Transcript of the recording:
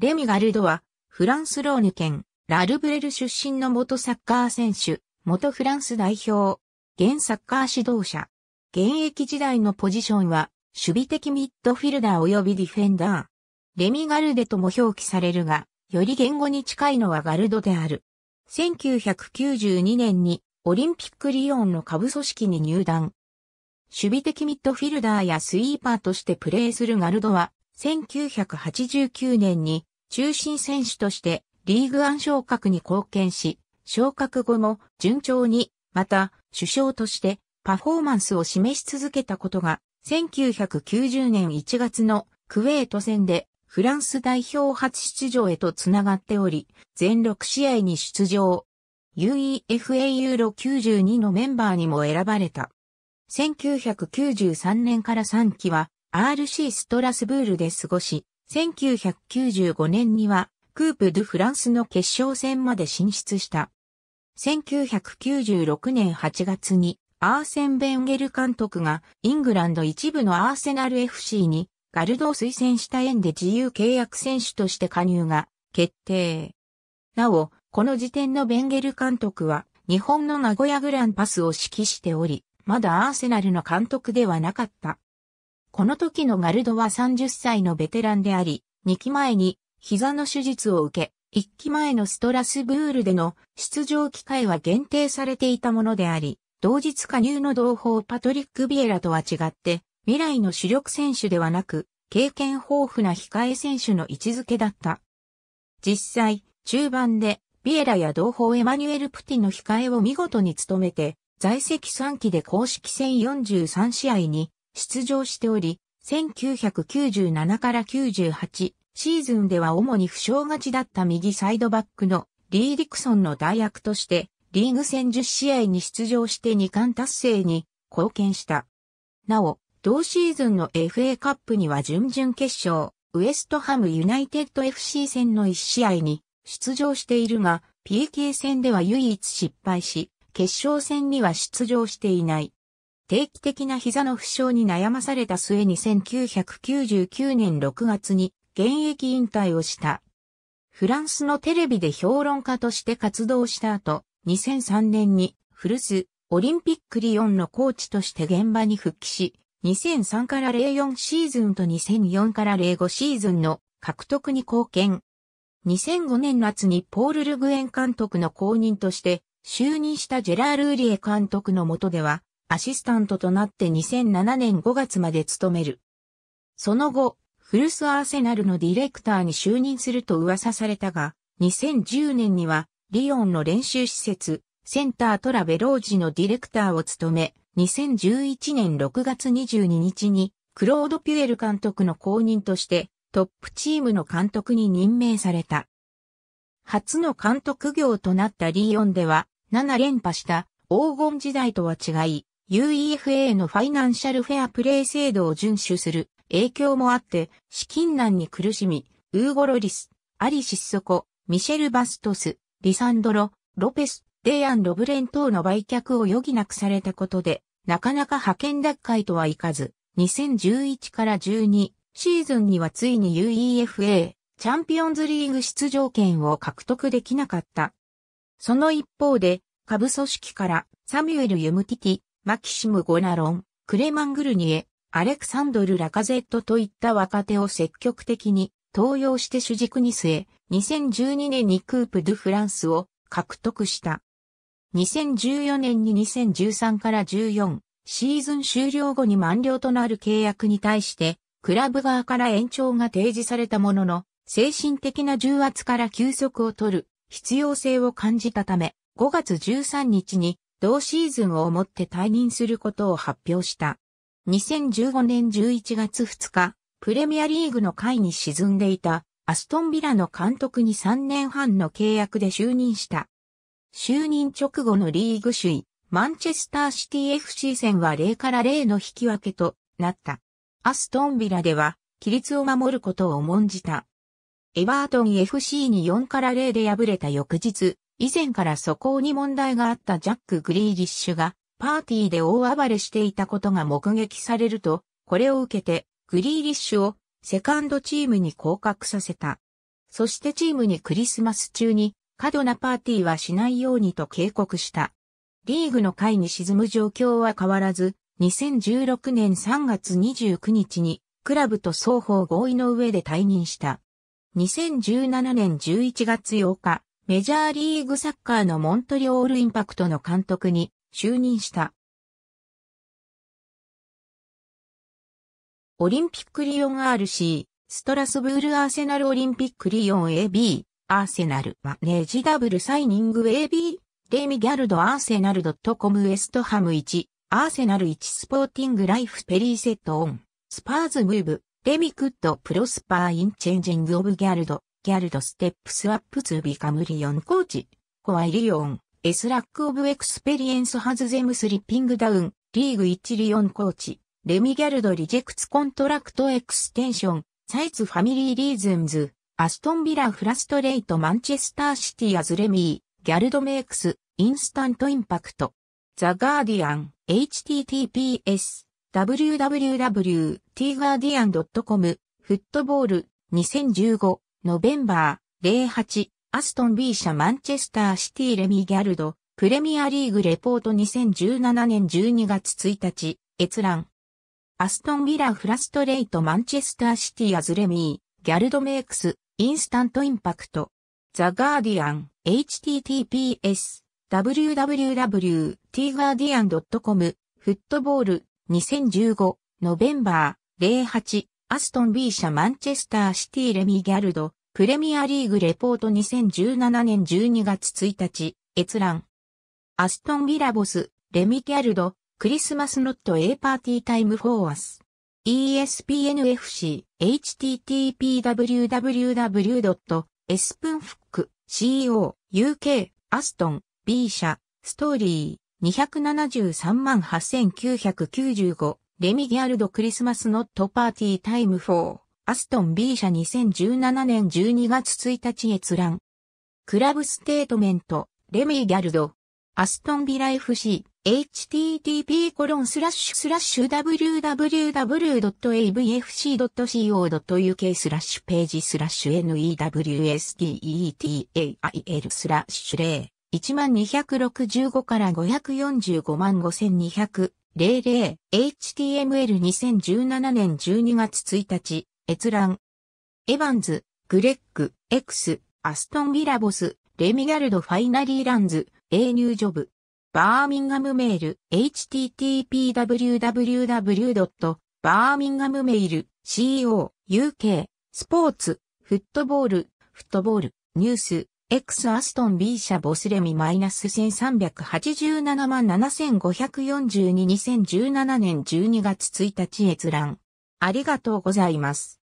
レミガルドは、フランスローヌ県、ラルブレル出身の元サッカー選手、元フランス代表、現サッカー指導者。現役時代のポジションは、守備的ミッドフィルダー及びディフェンダー。レミガルデとも表記されるが、より言語に近いのはガルドである。1992年にオリンピックリオンの下部組織に入団。守備的ミッドフィルダーやスイーパーとしてプレーするガルドは、1989年に中心選手としてリーグン昇格に貢献し、昇格後も順調に、また首相としてパフォーマンスを示し続けたことが、1990年1月のクウェート戦でフランス代表初出場へとつながっており、全6試合に出場。UEFA ユーロ92のメンバーにも選ばれた。1993年から3期は RC ストラスブールで過ごし、1995年にはクープ・ドゥ・フランスの決勝戦まで進出した。1996年8月にアーセン・ベンゲル監督がイングランド一部のアーセナル FC にガルドを推薦した縁で自由契約選手として加入が決定。なお、この時点のベンゲル監督は日本の名古屋グランパスを指揮しており、まだアーセナルの監督ではなかった。この時のガルドは30歳のベテランであり、2期前に膝の手術を受け、1期前のストラスブールでの出場機会は限定されていたものであり、同日加入の同胞パトリック・ビエラとは違って、未来の主力選手ではなく、経験豊富な控え選手の位置づけだった。実際、中盤で、ビエラや同胞エマニュエル・プティの控えを見事に務めて、在籍3期で公式戦43試合に出場しており、1997から98シーズンでは主に負傷勝ちだった右サイドバックのリー・ディクソンの代役としてリーグ戦10試合に出場して2冠達成に貢献した。なお、同シーズンの FA カップには準々決勝、ウエストハムユナイテッド FC 戦の1試合に出場しているが、PK 戦では唯一失敗し、決勝戦には出場していない。定期的な膝の負傷に悩まされた末に1999年6月に現役引退をした。フランスのテレビで評論家として活動した後、2003年に古巣オリンピックリオンのコーチとして現場に復帰し、2003から04シーズンと2004から05シーズンの獲得に貢献。2005年夏にポール・ルグエン監督の後任として就任したジェラール・ウリエ監督の下ではアシスタントとなって2007年5月まで務める。その後、フルスアーセナルのディレクターに就任すると噂されたが、2010年には、リオンの練習施設、センタートラベロージのディレクターを務め、2011年6月22日に、クロード・ピュエル監督の後任として、トップチームの監督に任命された。初の監督業となったリオンでは、7連覇した黄金時代とは違い、UEFA のファイナンシャルフェアプレイ制度を遵守する影響もあって、資金難に苦しみ、ウーゴロリス、アリシッソコ、ミシェル・バストス、リサンドロ、ロペス、デイアン・ロブレン等の売却を余儀なくされたことで、なかなか派遣脱回とはいかず、2011から12シーズンにはついに UEFA チャンピオンズリーグ出場権を獲得できなかった。その一方で、下部組織からサミュエル・ユムティティ、マキシム・ゴナロン、クレマン・グルニエ、アレクサンドル・ラカゼットといった若手を積極的に登用して主軸に据え、2012年にクープ・ドゥ・フランスを獲得した。2014年に2013から14シーズン終了後に満了となる契約に対して、クラブ側から延長が提示されたものの、精神的な重圧から休息を取る必要性を感じたため、5月13日に同シーズンをもって退任することを発表した。2015年11月2日、プレミアリーグの会に沈んでいたアストンビラの監督に3年半の契約で就任した。就任直後のリーグ首位、マンチェスターシティ FC 戦は0から0の引き分けとなった。アストンビラでは、規律を守ることを重んじた。エバートン FC に4から0で敗れた翌日、以前から素行に問題があったジャック・グリーリッシュが、パーティーで大暴れしていたことが目撃されると、これを受けて、グリーリッシュをセカンドチームに降格させた。そしてチームにクリスマス中に過度なパーティーはしないようにと警告した。リーグの会に沈む状況は変わらず、2016年3月29日にクラブと双方合意の上で退任した。2017年11月8日、メジャーリーグサッカーのモントリオールインパクトの監督に就任した。オリンピックリオン RC、ストラスブールアーセナルオリンピックリオン AB、アーセナルマネージダブルサイニング AB、レミギャルドアーセナルドットコムウエストハム1、アーセナル1スポーティングライフペリーセットオン、スパーズムーブ、レミクッドプロスパーインチェンジングオブギャルド、ギャルドステップスワップービカムリオンコーチ、コアイリオン、エスラックオブエクスペリエンスハズゼムスリッピングダウン、リーグ1リオンコーチ、レミギャルドリジェクツコントラクトエクステンション、サイツファミリーリーズンズ、アストンビラフラストレイトマンチェスターシティアズレミー、ギャルドメイクス、インスタントインパクト。ザ・ガーディアン、https、www.tguardian.com、フットボール、2015。ノベンバー、08、アストン B 社マンチェスターシティレミギャルド、プレミアリーグレポート2017年12月1日、閲覧。アストンビラフラストレイトマンチェスターシティアズレミー、ギャルドメイクス、インスタントインパクト。ザ・ガーディアン、https、www.tguardian.com、フットボール、2015、ノベンバー、08、アストン B 社マンチェスターシティレミギャルド、プレミアリーグレポート2017年12月1日、閲覧。アストンビラボス、レミギャルド、クリスマスノット A パーティータイムフォーアス。ESPNFC、http://www.espunfc.co.uk、アストン、B 社、ストーリー、2738995。レミギャルドクリスマスノットパーティータイム4、アストン B 社2017年12月1日閲覧。クラブステートメント、レミギャルド、アストンビラ FC、http コロンスラッシュスラッシュ www.avfc.co.uk スラッシュページスラッシュ newsdetail スラッシュ0 1265から545万5200 00HTML2017 年12月1日、閲覧。エヴァンズ、グレッグ、ス、アストン・ギラボス、レミガルド・ファイナリー・ランズ、A ニュージョブ。バーミンガムメール、http://www.birminghammail.co.uk、スポーツ、フットボール、フットボール、ニュース、X アストン B 社ボスレミマイナス1387万7542 2017年12月1日閲覧。ありがとうございます。